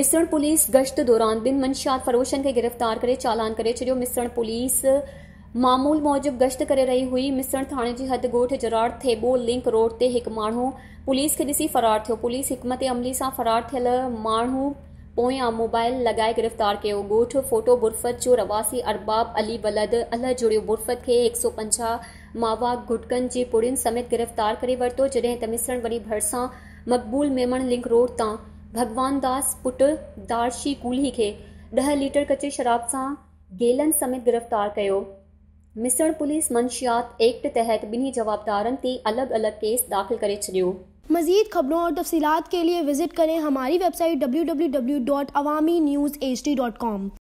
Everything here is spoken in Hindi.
मिश्रण पुलिस गश्त दौरान बिन मंशात फरोशन के गिरफ्तार करे चालान करे छॾियो मिश्रण पुलिस मामूल मूजिबि गश्त करे रही हुई मिसण थाने जी हद गोठ जरार थेबो लिंक रोड से एक माण्हू पुलिस के ॾिसी फ़रार थियो पुलिस हिकमत अमली से फ़रार थियल माण्हू पोयां मोबाइल लॻाए गिरफ़्तार कयो ॻोठ फोटो बुर्फ़त जो रवासी अरबाब अली बलद अल जुड़ियो बुर्फ़त के एक सौ पंजा मावा गुटकन जी पुड़ियुनि समेत गिरफ़्तार करे वरितो जॾहिं त मिसण वरी भरसा मक़बूल मेमण लिंक रोड तां भगवान दास पुट दारशी कुल्ही दह लीटर कचे शराब से गेलन समेत गिरफ़्तार कर मिसण पुलिस मंशियात एक्ट तहत बिन्हीं जवाबदार ते अलग अलग केस दाख़िल कर मज़ीद खबरों और तफसीत के लिए विज़िट करें हमारी website W W W dot Awami news H D dot com